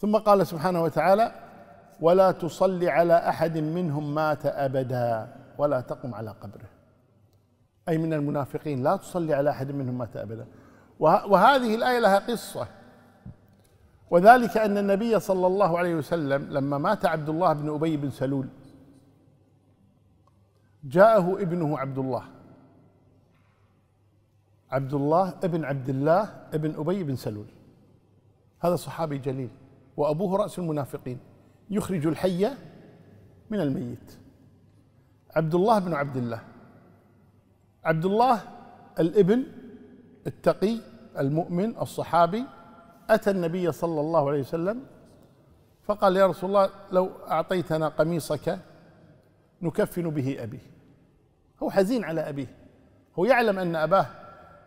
ثم قال سبحانه وتعالى ولا تصلي على احد منهم مات ابدا ولا تقم على قبره اي من المنافقين لا تصلي على احد منهم مات ابدا وهذه الايه لها قصه وذلك ان النبي صلى الله عليه وسلم لما مات عبد الله بن ابي بن سلول جاءه ابنه عبد الله عبد الله ابن عبد الله ابن ابي بن سلول هذا صحابي جليل وأبوه رأس المنافقين يخرج الحي من الميت عبد الله بن عبد الله عبد الله الابن التقي المؤمن الصحابي أتى النبي صلى الله عليه وسلم فقال يا رسول الله لو أعطيتنا قميصك نكفن به أبي هو حزين على أبيه هو يعلم أن أباه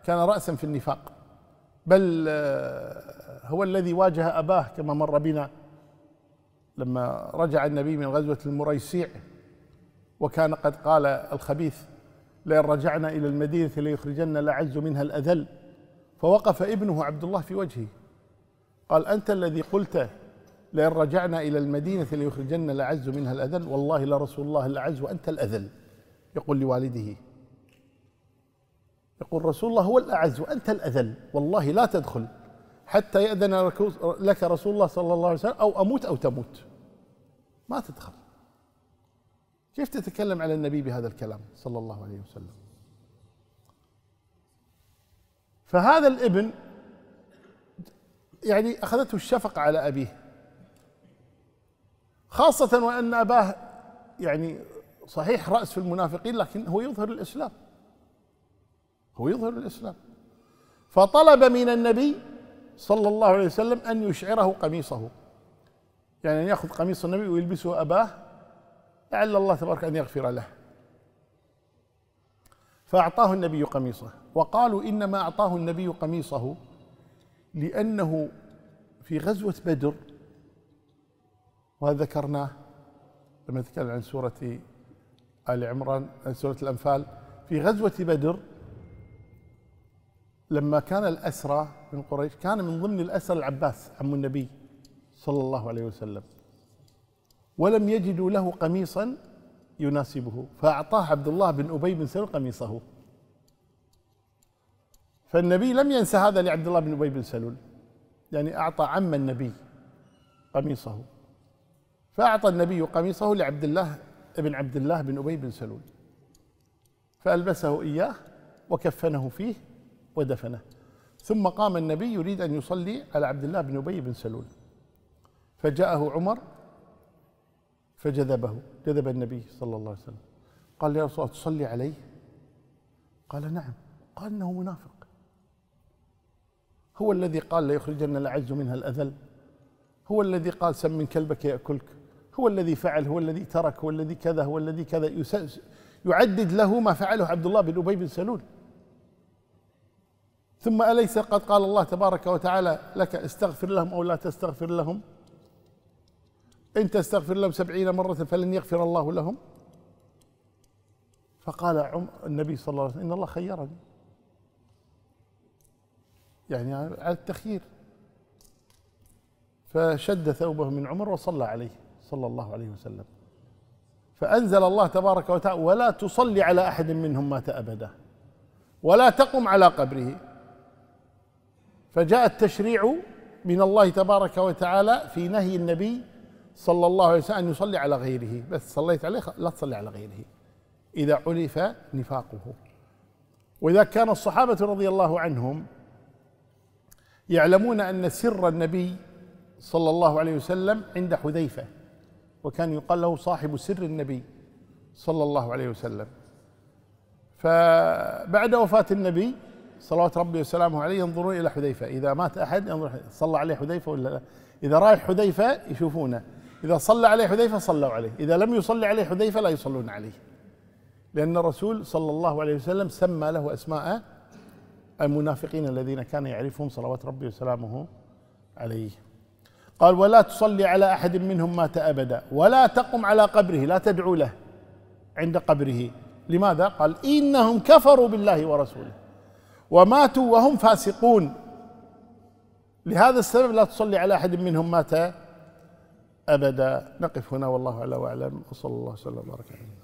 كان رأسا في النفاق بل آه، هو الذي واجه أباه كما مر بنا لما رجع النبي من غزوة المريسيع وكان قد قال الخبيث لئن رجعنا إلى المدينة ليخرجن الأعز منها الأذل فوقف ابنه عبد الله في وجهه قال أنت الذي قلت لئن رجعنا إلى المدينة ليخرجن الأعز منها الأذل والله لرسول الله الأعز وأنت الأذل يقول لوالده يقول رسول الله هو الأعز وأنت الأذل والله لا تدخل حتى يأذن لك رسول الله صلى الله عليه وسلم أو أموت أو تموت ما تدخل كيف تتكلم على النبي بهذا الكلام صلى الله عليه وسلم فهذا الابن يعني أخذته الشفقة على أبيه خاصة وأن أباه يعني صحيح رأس في المنافقين لكن هو يظهر الإسلام هو يظهر الإسلام فطلب من النبي صلى الله عليه وسلم أن يشعره قميصه يعني أن يأخذ قميص النبي ويلبسه أباه لعل الله تبارك أن يغفر له فأعطاه النبي قميصه وقالوا إنما أعطاه النبي قميصه لأنه في غزوة بدر وهذا ذكرناه لما نتكلم عن سورة آل عمران سورة الأنفال في غزوة بدر لما كان الأسرى من قريش كان من ضمن الأسرى العباس عم النبي صلى الله عليه وسلم ولم يجدوا له قميصا يناسبه فأعطاه عبد الله بن أبي بن سلول قميصه فالنبي لم ينسى هذا لعبد الله بن أبي بن سلول يعني أعطى عم النبي قميصه فأعطى النبي قميصه لعبد الله بن عبد الله بن أبي بن سلول فألبسه إياه وكفنه فيه ودفنه ثم قام النبي يريد أن يصلي على عبد الله بن أبي بن سلول فجاءه عمر فجذبه جذب النبي صلى الله عليه وسلم قال يا رسول الله تصلي عليه قال نعم قال إنه منافق هو الذي قال ليخرجن الأعز منها الأذل هو الذي قال سمن كلبك يأكلك هو الذي فعل هو الذي ترك هو الذي كذا هو الذي كذا يعدد له ما فعله عبد الله بن أبي بن سلول ثم أليس قد قال الله تبارك وتعالى لك استغفر لهم أو لا تستغفر لهم إن تستغفر لهم سبعين مرة فلن يغفر الله لهم فقال عمر النبي صلى الله عليه وسلم إن الله خيرني يعني على التخيير فشد ثوبه من عمر وصلى عليه صلى الله عليه وسلم فأنزل الله تبارك وتعالى ولا تصلي على أحد منهم مات أبدا ولا تقم على قبره فجاء التشريع من الله تبارك وتعالى في نهي النبي صلى الله عليه وسلم أن يصلي على غيره بس صليت عليه لا تصلي على غيره إذا علف نفاقه وإذا كان الصحابة رضي الله عنهم يعلمون أن سر النبي صلى الله عليه وسلم عند حذيفة وكان يقال له صاحب سر النبي صلى الله عليه وسلم فبعد وفاة النبي صلوات ربي وسلامه عليه ينظرون الى حذيفه اذا مات احد ينظر صلى عليه حذيفه ولا لا اذا رايح حذيفه يشوفونه اذا صلى عليه حذيفه صلوا عليه اذا لم يصلي عليه حذيفه لا يصلون عليه لان الرسول صلى الله عليه وسلم سمى له اسماء المنافقين الذين كان يعرفهم صلوات ربي وسلامه عليه قال ولا تصلي على احد منهم مات ابدا ولا تقم على قبره لا تدعو له عند قبره لماذا قال انهم كفروا بالله ورسوله وماتوا وهم فاسقون لهذا السبب لا تصلي على أحد منهم مات أبدا نقف هنا والله اعلم وصلى الله وسلم وبارك عليه